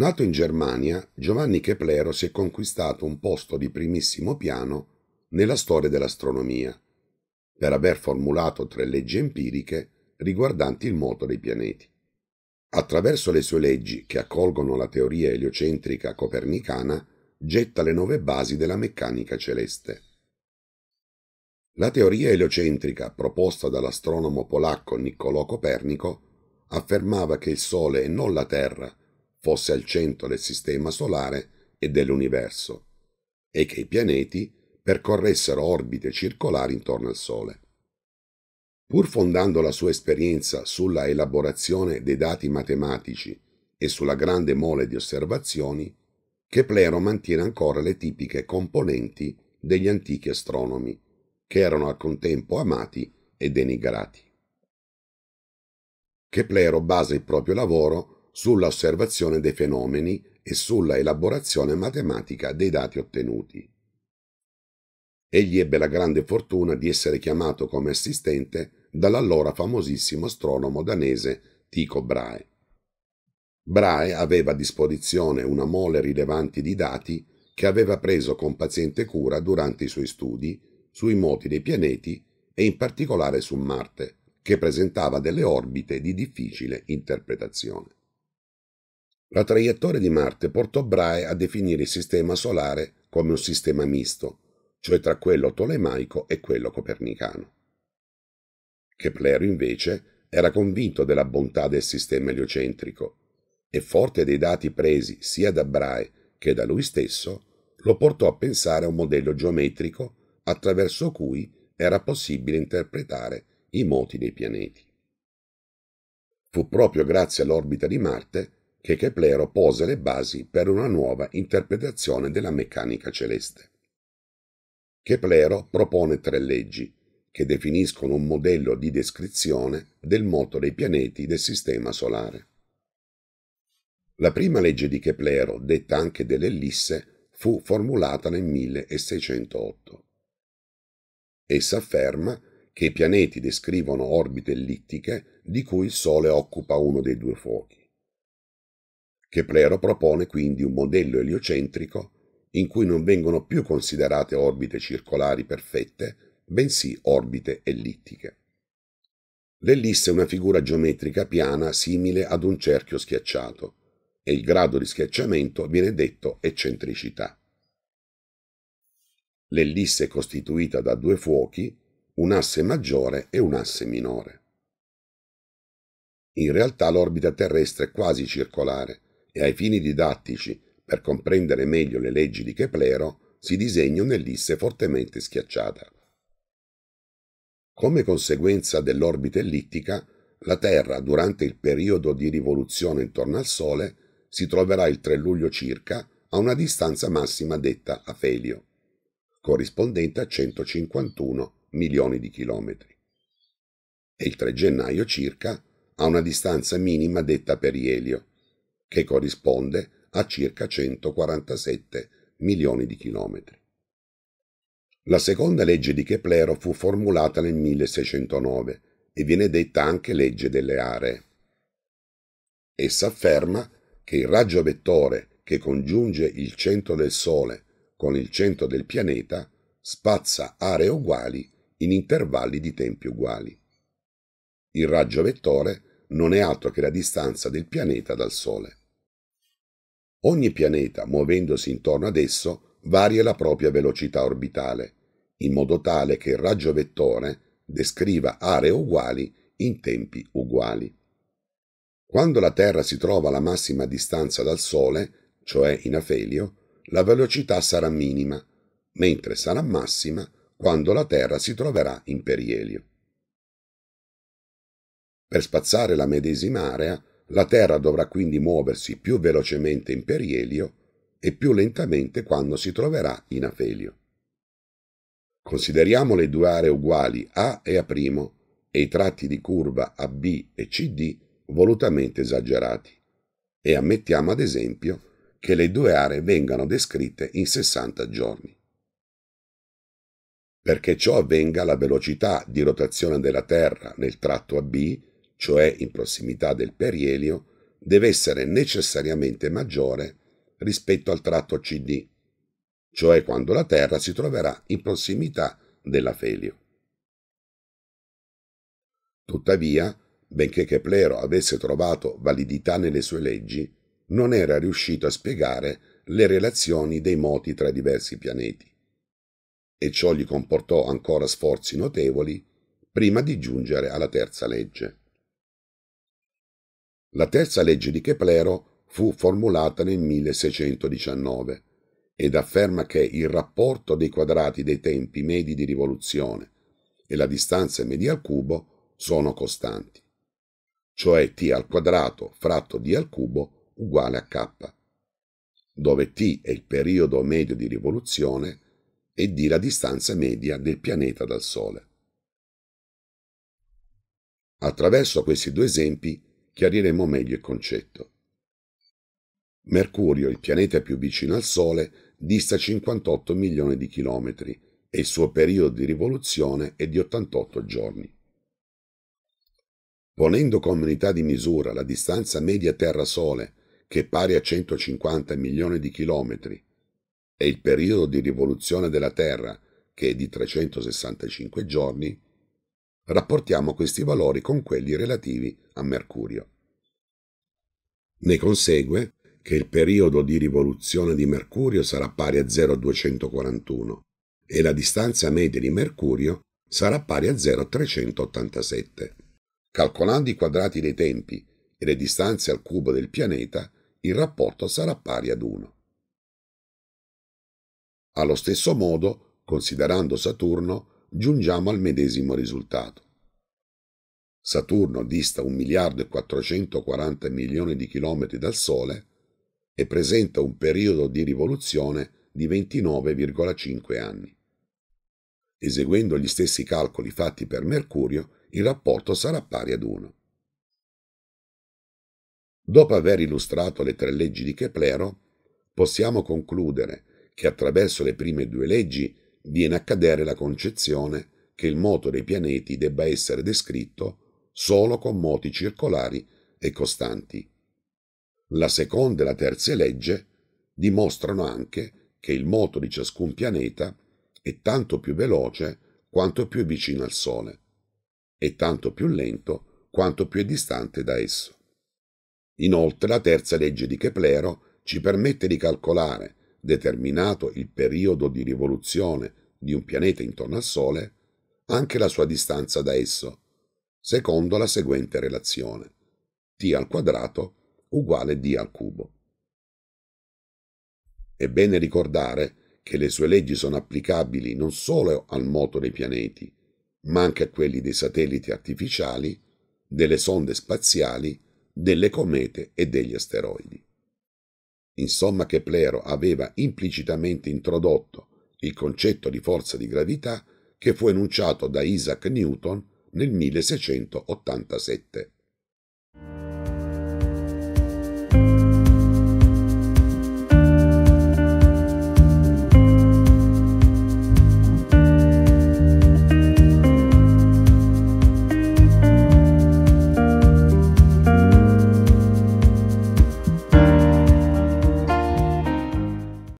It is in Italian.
Nato in Germania, Giovanni Keplero si è conquistato un posto di primissimo piano nella storia dell'astronomia, per aver formulato tre leggi empiriche riguardanti il moto dei pianeti. Attraverso le sue leggi, che accolgono la teoria eliocentrica copernicana, getta le nuove basi della meccanica celeste. La teoria eliocentrica proposta dall'astronomo polacco Niccolò Copernico affermava che il Sole e non la Terra fosse al centro del sistema solare e dell'universo, e che i pianeti percorressero orbite circolari intorno al Sole. Pur fondando la sua esperienza sulla elaborazione dei dati matematici e sulla grande mole di osservazioni, Keplero mantiene ancora le tipiche componenti degli antichi astronomi, che erano al contempo amati e denigrati. Keplero basa il proprio lavoro sulla osservazione dei fenomeni e sulla elaborazione matematica dei dati ottenuti. Egli ebbe la grande fortuna di essere chiamato come assistente dall'allora famosissimo astronomo danese Tycho Brahe. Brahe aveva a disposizione una mole rilevante di dati che aveva preso con paziente cura durante i suoi studi sui moti dei pianeti e in particolare su Marte, che presentava delle orbite di difficile interpretazione. La traiettoria di Marte portò Brahe a definire il sistema solare come un sistema misto, cioè tra quello tolemaico e quello copernicano. Keplero invece era convinto della bontà del sistema eliocentrico e forte dei dati presi sia da Brahe che da lui stesso, lo portò a pensare a un modello geometrico attraverso cui era possibile interpretare i moti dei pianeti. Fu proprio grazie all'orbita di Marte che Keplero pose le basi per una nuova interpretazione della meccanica celeste. Keplero propone tre leggi che definiscono un modello di descrizione del moto dei pianeti del Sistema Solare. La prima legge di Keplero, detta anche dell'ellisse, fu formulata nel 1608. Essa afferma che i pianeti descrivono orbite ellittiche di cui il Sole occupa uno dei due fuochi. Keplero propone quindi un modello eliocentrico in cui non vengono più considerate orbite circolari perfette, bensì orbite ellittiche. L'ellisse è una figura geometrica piana simile ad un cerchio schiacciato e il grado di schiacciamento viene detto eccentricità. L'ellisse è costituita da due fuochi, un asse maggiore e un asse minore. In realtà l'orbita terrestre è quasi circolare, e ai fini didattici per comprendere meglio le leggi di Keplero si disegna un'ellisse fortemente schiacciata. Come conseguenza dell'orbita ellittica, la Terra, durante il periodo di rivoluzione intorno al Sole, si troverà il 3 luglio circa a una distanza massima detta afelio, corrispondente a 151 milioni di chilometri, e il 3 gennaio circa a una distanza minima detta perielio, che corrisponde a circa 147 milioni di chilometri. La seconda legge di Keplero fu formulata nel 1609 e viene detta anche legge delle aree. Essa afferma che il raggio vettore che congiunge il centro del Sole con il centro del pianeta spazza aree uguali in intervalli di tempi uguali. Il raggio vettore non è altro che la distanza del pianeta dal Sole. Ogni pianeta, muovendosi intorno ad esso, varia la propria velocità orbitale, in modo tale che il raggio vettore descriva aree uguali in tempi uguali. Quando la Terra si trova alla massima distanza dal Sole, cioè in afelio, la velocità sarà minima, mentre sarà massima quando la Terra si troverà in perielio. Per spazzare la medesima area, la Terra dovrà quindi muoversi più velocemente in perielio e più lentamente quando si troverà in afelio. Consideriamo le due aree uguali A e A' e i tratti di curva AB e CD volutamente esagerati e ammettiamo ad esempio che le due aree vengano descritte in 60 giorni. Perché ciò avvenga la velocità di rotazione della Terra nel tratto AB cioè in prossimità del perielio, deve essere necessariamente maggiore rispetto al tratto CD, cioè quando la Terra si troverà in prossimità dell'afelio. Tuttavia, benché Keplero avesse trovato validità nelle sue leggi, non era riuscito a spiegare le relazioni dei moti tra i diversi pianeti. E ciò gli comportò ancora sforzi notevoli prima di giungere alla terza legge. La terza legge di Keplero fu formulata nel 1619 ed afferma che il rapporto dei quadrati dei tempi medi di rivoluzione e la distanza media al cubo sono costanti, cioè t al quadrato fratto d al cubo uguale a k, dove t è il periodo medio di rivoluzione e d la distanza media del pianeta dal Sole. Attraverso questi due esempi chiariremo meglio il concetto. Mercurio, il pianeta più vicino al Sole, dista 58 milioni di chilometri e il suo periodo di rivoluzione è di 88 giorni. Ponendo come unità di misura la distanza media Terra-Sole, che è pari a 150 milioni di chilometri, e il periodo di rivoluzione della Terra, che è di 365 giorni, rapportiamo questi valori con quelli relativi a Mercurio. Ne consegue che il periodo di rivoluzione di Mercurio sarà pari a 0,241 e la distanza media di Mercurio sarà pari a 0,387. Calcolando i quadrati dei tempi e le distanze al cubo del pianeta, il rapporto sarà pari ad 1. Allo stesso modo, considerando Saturno, giungiamo al medesimo risultato. Saturno dista 1 miliardo e 440 milioni di chilometri dal Sole e presenta un periodo di rivoluzione di 29,5 anni. Eseguendo gli stessi calcoli fatti per Mercurio, il rapporto sarà pari ad 1. Dopo aver illustrato le tre leggi di Keplero, possiamo concludere che attraverso le prime due leggi viene a cadere la concezione che il moto dei pianeti debba essere descritto solo con moti circolari e costanti. La seconda e la terza legge dimostrano anche che il moto di ciascun pianeta è tanto più veloce quanto più è vicino al Sole e tanto più lento quanto più è distante da esso. Inoltre la terza legge di Keplero ci permette di calcolare, determinato il periodo di rivoluzione di un pianeta intorno al Sole, anche la sua distanza da esso, secondo la seguente relazione t al quadrato uguale d al cubo. È bene ricordare che le sue leggi sono applicabili non solo al moto dei pianeti, ma anche a quelli dei satelliti artificiali, delle sonde spaziali, delle comete e degli asteroidi. Insomma Keplero aveva implicitamente introdotto il concetto di forza di gravità che fu enunciato da Isaac Newton nel 1687.